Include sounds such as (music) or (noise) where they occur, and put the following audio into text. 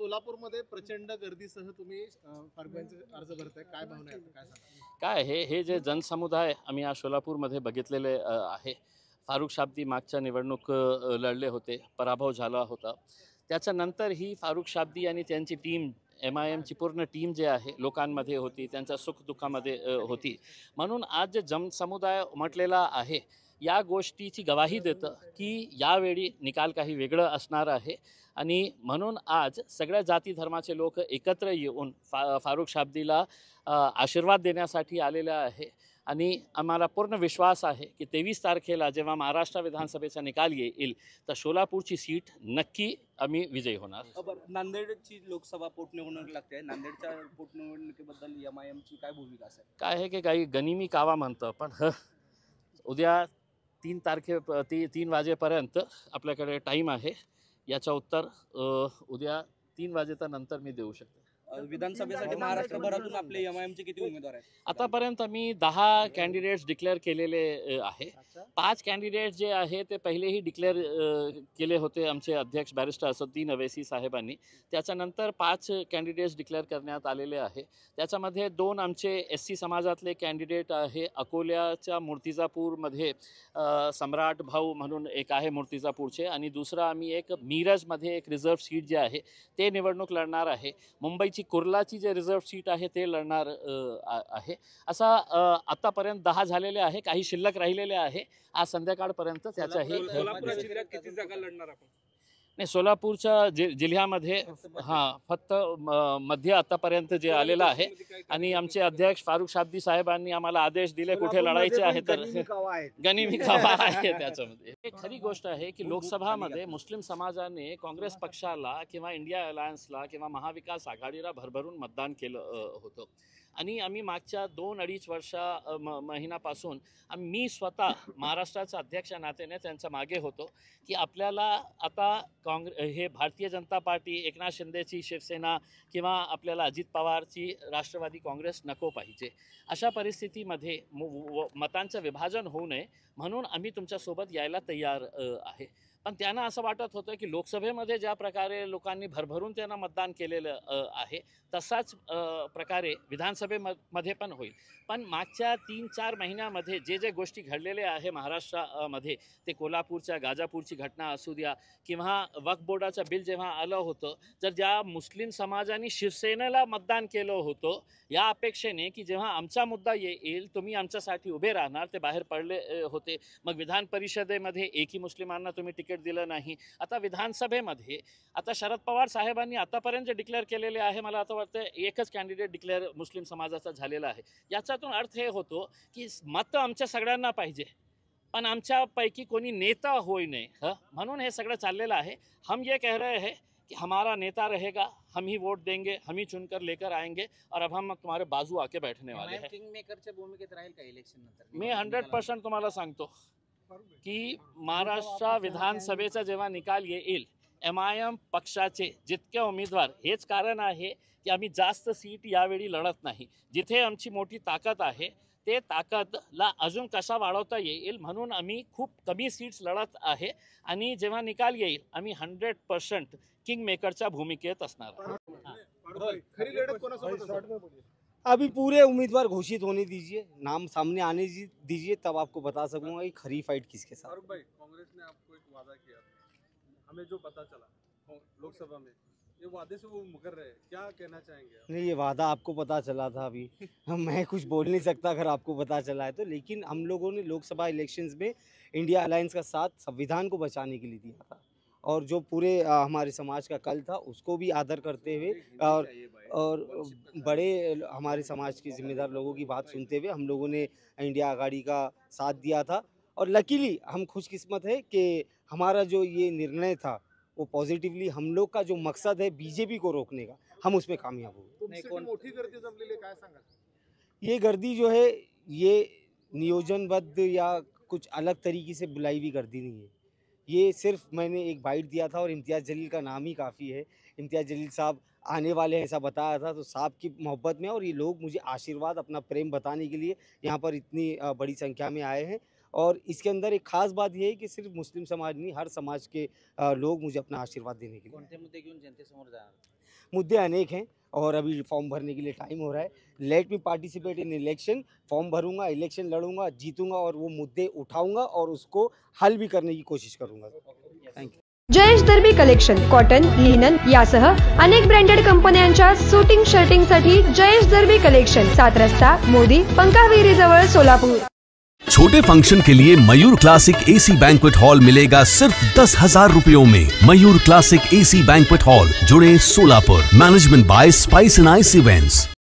सोलापूरमध्ये प्रचंड गर्दीसह तुम्ही अर्ज भरताय काय आहे काय काय हे हे जे जनसमुदाय आम्ही आज सोलापूरमध्ये बघितलेले आहे फारुख शाब्दी मागच्या निवडणूक लढले होते पराभव झाला होता त्याच्यानंतर ही फारुख शाब्दी आणि त्यांची टीम एम आय एमची पूर्ण टीम जे आहे लोकांमध्ये होती त्यांच्या सुखदुःखामध्ये होती म्हणून आज जे जनसमुदाय उमटलेला आहे या गोष्टीची गवाही देतं की यावेळी निकाल काही वेगळं असणार आहे आणि म्हणून आज सगळ्या जाती धर्माचे लोक एकत्र येऊन फा फारुख शाब्दीला आशीर्वाद देण्यासाठी आलेला आहे आणि आम्हाला पूर्ण विश्वास आहे की तेवीस तारखेला जेव्हा महाराष्ट्र विधानसभेचा निकाल येईल तर सोलापूरची सीट नक्की आम्ही विजयी होणार नांदेडची लोकसभा पोटनिवडणूक लागते नांदेडच्या पोटनिवडणुकीबद्दल एम आय एमची काय भूमिका असेल काय आहे की काही गनिमी कावा म्हणतं पण उद्या तीन तारखे ती तीन वाजेपर्यंत आपल्याकडे टाईम आहे याचा उत्तर उद्या तीन वाजेता नंतर मी देऊ शकते विधानसभेसाठी महाराष्ट्रभरातून आपले किती म्हणजे उमेदवार आहेत आतापर्यंत मी दहा कॅन्डिडेट्स डिक्लेअर केलेले आहे पाच कॅन्डिडेट जे आहे ते पहिलेही डिक्लेअर केले होते आमचे अध्यक्ष बॅरिस्टर असद्दीन अवेसी साहेबांनी त्याच्यानंतर पाच कॅन्डिडेट्स डिक्लेअर करण्यात आलेले आहे त्याच्यामध्ये दोन आमचे एस सी समाजातले कॅन्डिडेट आहे अकोल्याच्या मूर्तिजापूरमध्ये सम्राट भाऊ म्हणून एक आहे मूर्तिजापूरचे आणि दुसरा आम्ही एक मिरजमध्ये एक रिझर्व्ह सीट जे आहे ते निवडणूक लढणार आहे मुंबईची त्याची कुर्लाची जे रिझर्व सीट आहे ते लढणार आहे असा आतापर्यंत दहा झालेले आहे काही शिल्लक राहिलेले आहे आज संध्याकाळपर्यंत आपण नाही सोलापूरच्या जि जिल्ह्यामध्ये हां फक्त मध्य आतापर्यंत जे आलेलं आहे आणि आमचे अध्यक्ष फारुख शाब्दी साहेबांनी आम्हाला आदेश दिले कुठे लढायचे आहे तर गनिमी (laughs) आहे त्याच्यामध्ये एक खरी गोष्ट आहे की लोकसभामध्ये मुस्लिम समाजाने काँग्रेस पक्षाला किंवा इंडिया अलायन्सला किंवा महाविकास आघाडीला भरभरून मतदान केलं होतं आणि आम्ही मागच्या दोन अडीच वर्षा म महिन्यापासून मी स्वतः महाराष्ट्राचा अध्यक्ष नात्याने त्यांच्या मागे होतो की आपल्याला आता काँग्रे हे भारतीय जनता पार्टी एकनाथ शिंदेची शिवसेना किंवा आपल्याला अजित पवारची राष्ट्रवादी काँग्रेस नको पाहिजे अशा परिस्थितीमध्ये मतांचं विभाजन होऊ नये म्हणून आम्ही तुमच्यासोबत यायला तयार आहे पण त्यांना असं वाटत होतं की लोकसभेमध्ये ज्या प्रकारे लोकांनी भरभरून त्यांना मतदान केलेलं आहे तसाच प्रकारे विधानसभेमध्ये पण होईल पण मागच्या तीन चार महिन्यामध्ये जे जे गोष्टी घडलेले आहे महाराष्ट्रामध्ये ते कोल्हापूरच्या गाजापूरची घटना असू द्या किंवा वक्फ बोर्डाचं बिल जेव्हा आलं होतं तर ज्या मुस्लिम समाजाने शिवसेनेला मतदान केलं होतं या अपेक्षेने की जेव्हा आमचा मुद्दा येईल तुम्ही आमच्यासाठी उभे राहणार ते बाहेर पडले होते मग विधान परिषदेमध्ये एकी मुस्लिमांना तुम्ही तिकीट दिलं नाही आता विधानसभेमध्ये आता शरद पवार साहेबांनी आतापर्यंत जे डिक्लेअर केलेले आहे मला आता वाटतं एकच कॅन्डिडेट डिक्लेअर मुस्लिम समाजाचा झालेला आहे याच्यातून अर्थ हे होतो की मतं आमच्या सगळ्यांना पाहिजे पण आमच्यापैकी कोणी नेता होई नाही म्हणून हे सगळं चाललेलं आहे हम ये कह रहे हैं की हमारा नेता रहेगा हम ही वोट देंगे हम ही चुनकर लेकर आएंगे और अब हम तुम्हारे बाजू आके बैठने वाले हैं मी हंड्रेड पर्सेंट तुम्हाला सांगतो की महाराष्ट्र विधानसभेचा जेव्हा निकाल येईल एम आय एम पक्षाचे जितके उमेदवार हेच कारण आहे की आम्ही जास्त सीट यावेळी लढत नाही जिथे आमची मोठी ताकद आहे ते ताकदला अजून कशा वाढवता येईल म्हणून आम्ही खूप कमी सीट्स लढत आहे आणि जेव्हा निकाल येईल आम्ही हंड्रेड पर्सेंट किंग मेकरच्या भूमिकेत असणार अभी पूरे उम्मीदवार घोषित होने दीजिए नाम सामने आने दीजिए तब आपको बता सकूंगा कि खरी फाइट किसके साथ भाई कांग्रेस ने आपको एक वादा किया हमें जो पता चला लोकसभा में ये वादे से वो मुकर रहे क्या कहना चाहेंगे आप? नहीं ये वादा आपको पता चला था अभी मैं कुछ बोल नहीं सकता अगर आपको पता चला है तो लेकिन हम लोगों ने लोकसभा इलेक्शन में इंडिया अलायंस का साथ संविधान को बचाने के लिए दिया था और जो पूरे हमारे समाज का कल था उसको भी आदर करते हुए और और बड़े हमारे समाज के जिम्मेदार लोगों की बात सुनते हुए हम लोगों ने इंडिया आगाड़ी का साथ दिया था और लकीली हम खुशकिस्मत है कि हमारा जो ये निर्णय था वो पॉजिटिवली हम लोग का जो मकसद है बीजेपी को रोकने का हम उसमें कामयाब हुए ये गर्दी जो है ये नियोजनबद्ध या कुछ अलग तरीके से बुलाई हुई गर्दी नहीं है ये सिर्फ मैंने एक बाइट दिया था और इम्तियाज़ जलील का नाम ही काफ़ी है इम्तियाज़ जलील साहब आने वाले हैं ऐसा बताया था तो साहब की मोहब्बत में और ये लोग मुझे आशीर्वाद अपना प्रेम बताने के लिए यहाँ पर इतनी बड़ी संख्या में आए हैं और इसके अंदर एक खास बात यह है कि सिर्फ मुस्लिम समाज नहीं हर समाज के लोग मुझे अपना आशीर्वाद देने के लिए कौन से मुद्दे मुद्दे अनेक हैं और अभी फॉर्म भरने के लिए टाइम हो रहा है let me participate in election form भरूंगा इलेक्शन लड़ूंगा जीतूंगा और वो मुद्दे उठाऊंगा और उसको हल भी करने की कोशिश करूंगा thank you Jayesh Derby collection cotton linen यासह अनेक ब्रँडेड कंपन्यांच्या सुटिंग साठी जयेश दर्बी कलेक्शन सात रस्ता मोदी पंकाविरी जवळ सोलापूर छोटे फंक्शन के लिए Mayur classic AC banquet hall मिलेगा सिर्फ दस हजार रूपयों में Mayur classic AC banquet hall जुड़े Solapur management by spice and ice events